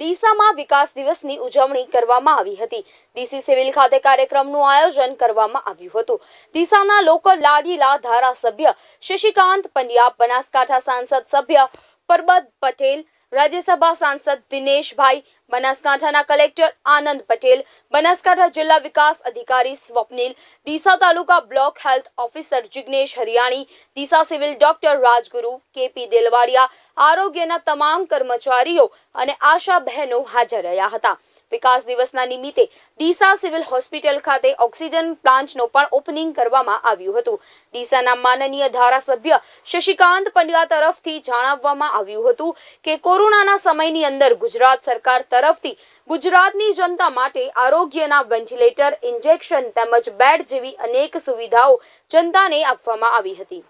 ડીસામાં વિકાસ દિવસની ઉજવણી કરવામાં આવી હતી ડીસી સિવિલ ખાતે કાર્યક્રમનું આયોજન કરવામાં આવ્યું હતું ડીસાના લોકલ લાડીલા ધારાસભ્ય શશિકાંત પંડ્યા બનાસકાંઠા સાંસદ સભ્ય પરબત પટેલ રાજ્યસભા સાંસદ દિનેશભાઈ બનાસકાંઠાના કલેક્ટર આનંદ પટેલ બનાસકાંઠા જિલ્લા વિકાસ અધિકારી સ્વપ્નિલ ડીસા તાલુકા block health officer Jignesh Hariyani Deesa civil doctor Rajguru KP Delvadiya આરોગ્યના તમામ કર્મચારીઓ અને આશા બહેનો હાજર રહ્યા હતા વિકાસ દિવસના નિમિત્તે ડીસા સિવિલ હોસ્પિટલ ખાતે ઓક્સિજન પ્લાન્ટનો પણ ઓપનિંગ કરવામાં આવ્યું હતું ડીસાના માનનીય ધારાસભ્ય શશિકાંત પંડ્યા તરફથી જણાવવામાં આવ્યું હતું કે કોરોનાના સમયની અંદર ગુજરાત સરકાર તરફથી ગુજરાતની જનતા માટે આરોગ્યના વેન્ટિલેટર ઇન્જેક્શન તેમજ બેડ જેવી અનેક સુવિધાઓ જનતાને આપવામાં આવી હતી